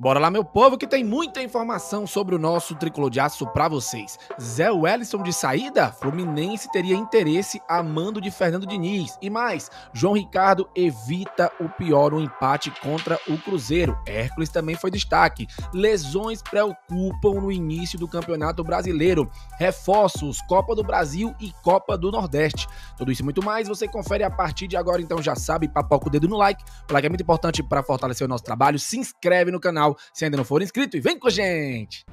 Bora lá, meu povo, que tem muita informação sobre o nosso tricolor de aço para vocês. Zé Wellison de saída? Fluminense teria interesse a mando de Fernando Diniz. E mais, João Ricardo evita o pior, um empate contra o Cruzeiro. Hércules também foi destaque. Lesões preocupam no início do Campeonato Brasileiro. Reforços, Copa do Brasil e Copa do Nordeste. Tudo isso e muito mais você confere a partir de agora. Então já sabe, papoca o dedo no like. O like é muito importante para fortalecer o nosso trabalho. Se inscreve no canal canal se ainda não for inscrito e vem com a gente!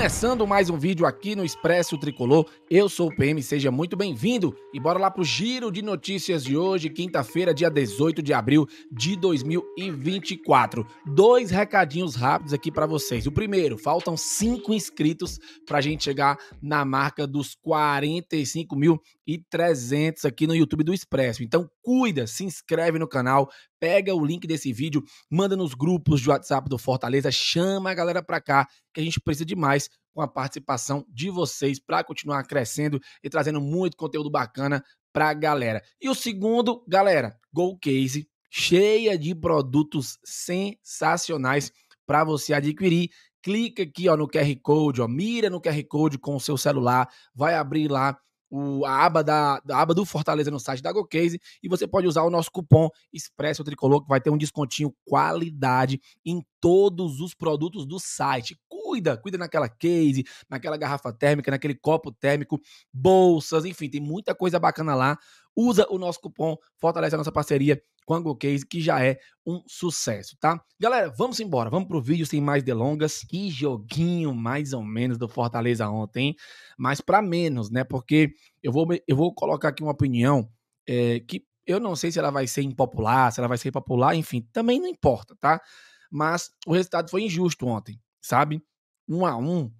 Começando mais um vídeo aqui no Expresso Tricolor, eu sou o PM, seja muito bem-vindo e bora lá pro giro de notícias de hoje, quinta-feira, dia 18 de abril de 2024. Dois recadinhos rápidos aqui para vocês. O primeiro, faltam cinco inscritos pra gente chegar na marca dos 45.300 mil e aqui no YouTube do Expresso. Então cuida, se inscreve no canal, pega o link desse vídeo, manda nos grupos de WhatsApp do Fortaleza, chama a galera para cá, que a gente precisa demais com a participação de vocês para continuar crescendo e trazendo muito conteúdo bacana para a galera. E o segundo, galera, Golcase, cheia de produtos sensacionais para você adquirir. Clica aqui ó, no QR Code, ó, mira no QR Code com o seu celular, vai abrir lá o, a, aba da, a aba do Fortaleza no site da GoCase e você pode usar o nosso cupom Expresso Tricolor que vai ter um descontinho qualidade em todos os produtos do site. Cuida, cuida naquela case, naquela garrafa térmica, naquele copo térmico, bolsas, enfim, tem muita coisa bacana lá. Usa o nosso cupom, fortalece a nossa parceria com a GoCase, que já é um sucesso, tá? Galera, vamos embora, vamos pro vídeo sem mais delongas. Que joguinho mais ou menos do Fortaleza ontem, mas para menos, né? Porque eu vou, eu vou colocar aqui uma opinião é, que eu não sei se ela vai ser impopular, se ela vai ser popular, enfim, também não importa, tá? Mas o resultado foi injusto ontem, sabe? Um a um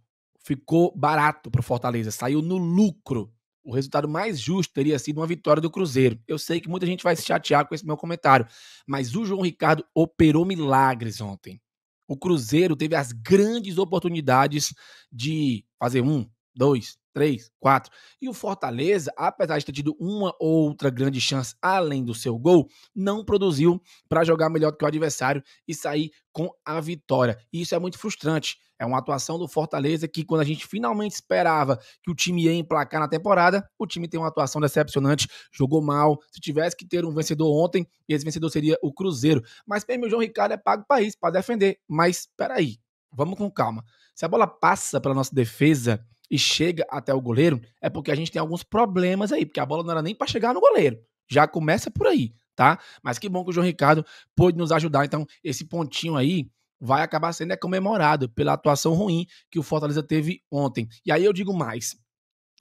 ficou barato pro Fortaleza, saiu no lucro o resultado mais justo teria sido uma vitória do Cruzeiro. Eu sei que muita gente vai se chatear com esse meu comentário, mas o João Ricardo operou milagres ontem. O Cruzeiro teve as grandes oportunidades de fazer um, dois, três, quatro. E o Fortaleza, apesar de ter tido uma ou outra grande chance além do seu gol, não produziu para jogar melhor do que o adversário e sair com a vitória. E isso é muito frustrante. É uma atuação do Fortaleza que, quando a gente finalmente esperava que o time ia emplacar na temporada, o time tem uma atuação decepcionante, jogou mal. Se tivesse que ter um vencedor ontem, esse vencedor seria o Cruzeiro. Mas mesmo o João Ricardo é pago para isso, para defender. Mas peraí, vamos com calma. Se a bola passa pela nossa defesa e chega até o goleiro, é porque a gente tem alguns problemas aí, porque a bola não era nem para chegar no goleiro. Já começa por aí, tá? Mas que bom que o João Ricardo pôde nos ajudar. Então, esse pontinho aí vai acabar sendo é comemorado pela atuação ruim que o Fortaleza teve ontem. E aí eu digo mais.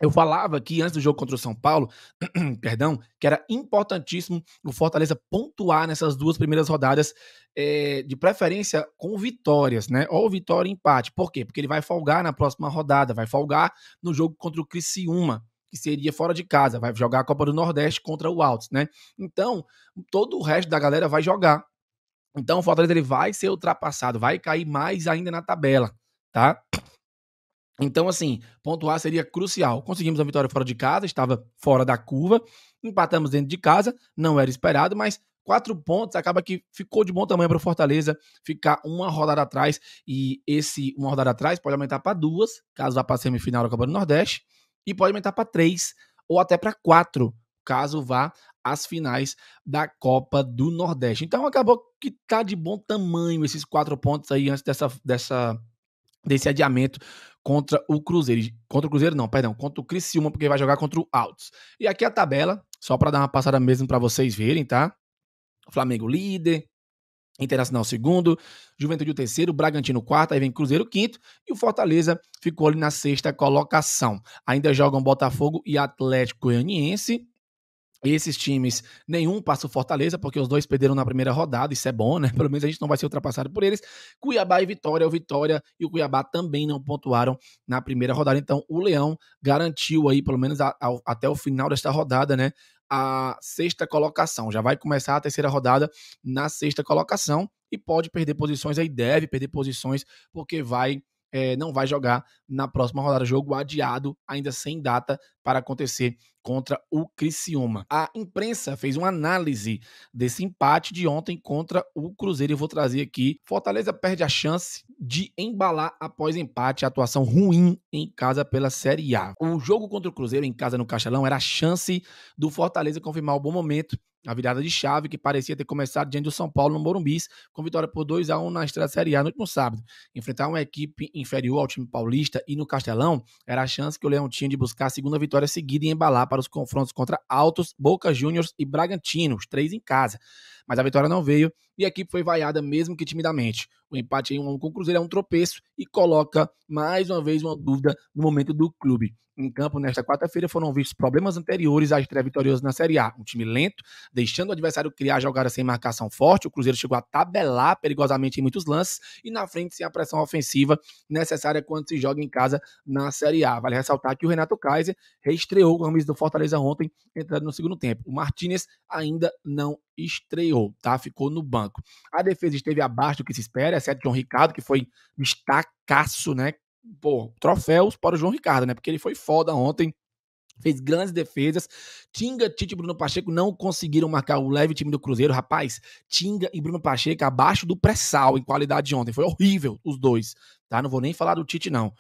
Eu falava que antes do jogo contra o São Paulo, perdão, que era importantíssimo o Fortaleza pontuar nessas duas primeiras rodadas, é, de preferência com vitórias, né? Ou vitória e empate. Por quê? Porque ele vai folgar na próxima rodada, vai folgar no jogo contra o Criciúma, que seria fora de casa, vai jogar a Copa do Nordeste contra o Altos, né? Então, todo o resto da galera vai jogar. Então o Fortaleza ele vai ser ultrapassado, vai cair mais ainda na tabela, tá? Então, assim, pontuar seria crucial. Conseguimos a vitória fora de casa, estava fora da curva, empatamos dentro de casa, não era esperado, mas quatro pontos acaba que ficou de bom tamanho para o Fortaleza ficar uma rodada atrás e esse uma rodada atrás pode aumentar para duas, caso vá para a semifinal da Copa do Nordeste, e pode aumentar para três ou até para quatro, caso vá as finais da Copa do Nordeste. Então acabou que tá de bom tamanho esses quatro pontos aí antes dessa, dessa desse adiamento contra o Cruzeiro. Contra o Cruzeiro não, perdão, contra o Criciúma, porque vai jogar contra o Altos. E aqui a tabela, só para dar uma passada mesmo para vocês verem, tá? Flamengo líder, Internacional segundo, Juventude o terceiro, Bragantino quarto, aí vem Cruzeiro quinto e o Fortaleza ficou ali na sexta colocação. Ainda jogam Botafogo e Atlético Goianiense esses times, nenhum passa o Fortaleza, porque os dois perderam na primeira rodada, isso é bom, né? Pelo menos a gente não vai ser ultrapassado por eles. Cuiabá e Vitória, o Vitória e o Cuiabá também não pontuaram na primeira rodada. Então, o Leão garantiu aí, pelo menos a, a, até o final desta rodada, né? A sexta colocação. Já vai começar a terceira rodada na sexta colocação e pode perder posições aí, deve perder posições, porque vai é, não vai jogar na próxima rodada. Jogo adiado, ainda sem data, para acontecer contra o Criciúma. A imprensa fez uma análise desse empate de ontem contra o Cruzeiro. Eu vou trazer aqui. Fortaleza perde a chance de embalar após empate, atuação ruim em casa pela Série A. O jogo contra o Cruzeiro em casa no Castelão era a chance do Fortaleza confirmar o bom momento a virada de chave que parecia ter começado diante do São Paulo no Morumbis, com vitória por 2 a 1 na Estrada Série A no último sábado. Enfrentar uma equipe inferior ao time paulista e no Castelão era a chance que o Leão tinha de buscar a segunda vitória seguida e embalar para os confrontos contra Altos, Boca Juniors e Bragantino, os três em casa mas a vitória não veio e a equipe foi vaiada mesmo que timidamente. O empate em 1 um com o Cruzeiro é um tropeço e coloca mais uma vez uma dúvida no momento do clube. Em campo nesta quarta-feira foram vistos problemas anteriores à estreia vitoriosa na Série A. Um time lento, deixando o adversário criar jogadas sem marcação forte. O Cruzeiro chegou a tabelar perigosamente em muitos lances e na frente sem a pressão ofensiva necessária quando se joga em casa na Série A. Vale ressaltar que o Renato Kaiser reestreou com a camisa do Fortaleza ontem, entrando no segundo tempo. O Martinez ainda não estreou, tá? Ficou no banco. A defesa esteve abaixo do que se espera, exceto João Ricardo, que foi destacaço, né? Pô, troféus para o João Ricardo, né? Porque ele foi foda ontem, fez grandes defesas. Tinga, Tite e Bruno Pacheco não conseguiram marcar o leve time do Cruzeiro. Rapaz, Tinga e Bruno Pacheco abaixo do pré-sal em qualidade de ontem. Foi horrível os dois, tá? Não vou nem falar do Tite, não.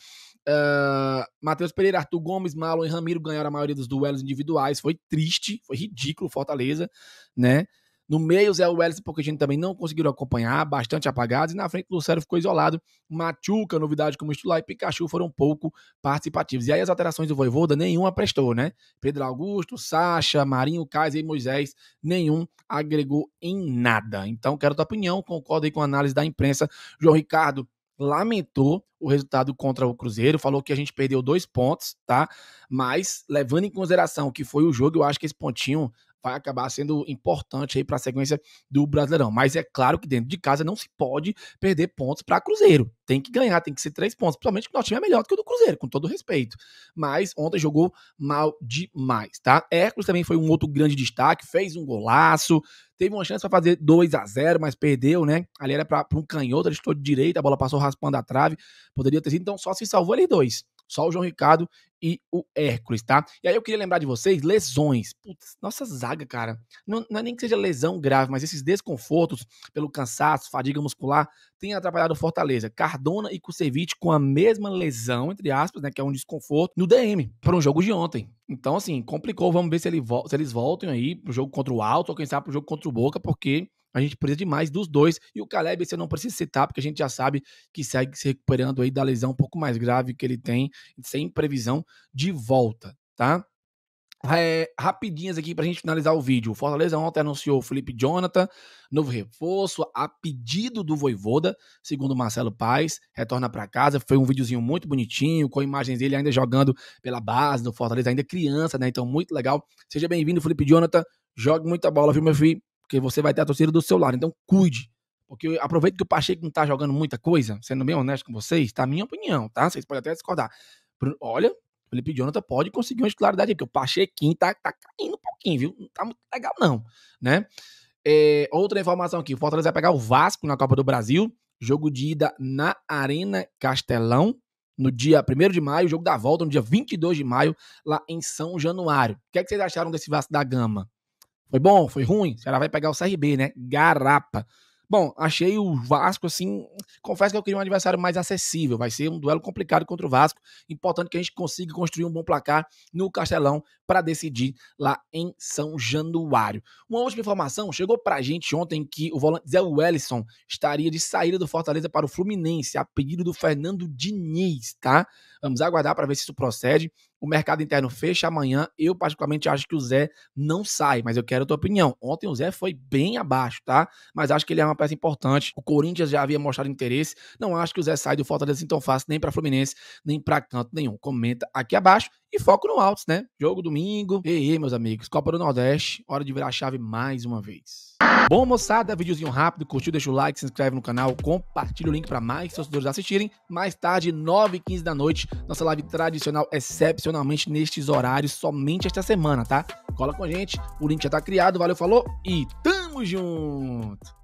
Uh, Matheus Pereira, Arthur Gomes, Malo e Ramiro ganharam a maioria dos duelos individuais. Foi triste, foi ridículo Fortaleza, né? No meio, Zé Welles e Pochettino também não conseguiram acompanhar, bastante apagados. E na frente, Lucero ficou isolado. Machuca, novidade como titular, e Pikachu foram um pouco participativos. E aí as alterações do Voivoda, nenhuma prestou, né? Pedro Augusto, Sacha, Marinho, Kaiser e Moisés, nenhum agregou em nada. Então, quero tua opinião, concordo aí com a análise da imprensa. João Ricardo, lamentou o resultado contra o Cruzeiro, falou que a gente perdeu dois pontos, tá? Mas, levando em consideração que foi o jogo, eu acho que esse pontinho vai acabar sendo importante aí para a sequência do Brasileirão. Mas é claro que dentro de casa não se pode perder pontos para Cruzeiro. Tem que ganhar, tem que ser três pontos. Principalmente que o nosso time é melhor do que o do Cruzeiro, com todo respeito. Mas ontem jogou mal demais, tá? Hércules também foi um outro grande destaque, fez um golaço, teve uma chance para fazer 2 a 0 mas perdeu, né? Ali era para um canhoto, ele estou de direita, a bola passou raspando a trave, poderia ter sido, então só se salvou ali dois. Só o João Ricardo e o Hércules, tá? E aí eu queria lembrar de vocês, lesões. Putz, nossa zaga, cara. Não, não é nem que seja lesão grave, mas esses desconfortos pelo cansaço, fadiga muscular, tem atrapalhado o Fortaleza. Cardona e Kusevich com a mesma lesão, entre aspas, né, que é um desconforto, no DM, para um jogo de ontem. Então, assim, complicou. Vamos ver se, ele, se eles voltam aí pro jogo contra o Alto, ou quem sabe pro jogo contra o Boca, porque a gente precisa demais dos dois. E o Caleb, esse eu não preciso citar, porque a gente já sabe que segue se recuperando aí da lesão um pouco mais grave que ele tem, sem previsão de volta, tá? É, rapidinhas aqui pra gente finalizar o vídeo. O Fortaleza ontem anunciou o Felipe Jonathan, novo reforço, a pedido do Voivoda, segundo Marcelo Paes, retorna para casa. Foi um videozinho muito bonitinho, com imagens dele ainda jogando pela base do Fortaleza, ainda criança, né? Então, muito legal. Seja bem-vindo, Felipe Jonathan. Jogue muita bola, viu, meu filho? porque você vai ter a torcida do seu lado. Então cuide. Porque aproveita que o Pacheco não tá jogando muita coisa, sendo bem honesto com vocês, tá a minha opinião, tá? Vocês podem até discordar. Olha, o Felipe Jonathan pode conseguir uma escolaridade aí, porque o Pachequinho tá, tá caindo um pouquinho, viu? Não tá muito legal, não, né? É, outra informação aqui: o Fortaleza vai pegar o Vasco na Copa do Brasil, jogo de ida na Arena Castelão, no dia 1 de maio, jogo da volta no dia 22 de maio, lá em São Januário. O que, é que vocês acharam desse Vasco da Gama? Foi bom? Foi ruim? Será vai pegar o CRB, né? Garapa. Bom, achei o Vasco, assim, confesso que eu queria um adversário mais acessível. Vai ser um duelo complicado contra o Vasco. Importante que a gente consiga construir um bom placar no Castelão para decidir lá em São Januário. Uma última informação, chegou para a gente ontem que o volante Zé Wellison estaria de saída do Fortaleza para o Fluminense, a pedido do Fernando Diniz, tá? Vamos aguardar para ver se isso procede o mercado interno fecha amanhã. Eu, particularmente, acho que o Zé não sai, mas eu quero a tua opinião. Ontem o Zé foi bem abaixo, tá? Mas acho que ele é uma peça importante. O Corinthians já havia mostrado interesse. Não acho que o Zé sai do Fortaleza assim tão fácil, nem para Fluminense, nem para canto nenhum. Comenta aqui abaixo e foco no Altos, né? Jogo domingo. E aí, meus amigos, Copa do Nordeste, hora de virar a chave mais uma vez. Bom, moçada, videozinho rápido, curtiu, deixa o like, se inscreve no canal, compartilha o link para mais torcedores assistirem. Mais tarde, 9h15 da noite, nossa live tradicional, excepcionalmente nestes horários, somente esta semana, tá? Cola com a gente, o link já tá criado, valeu, falou e tamo junto!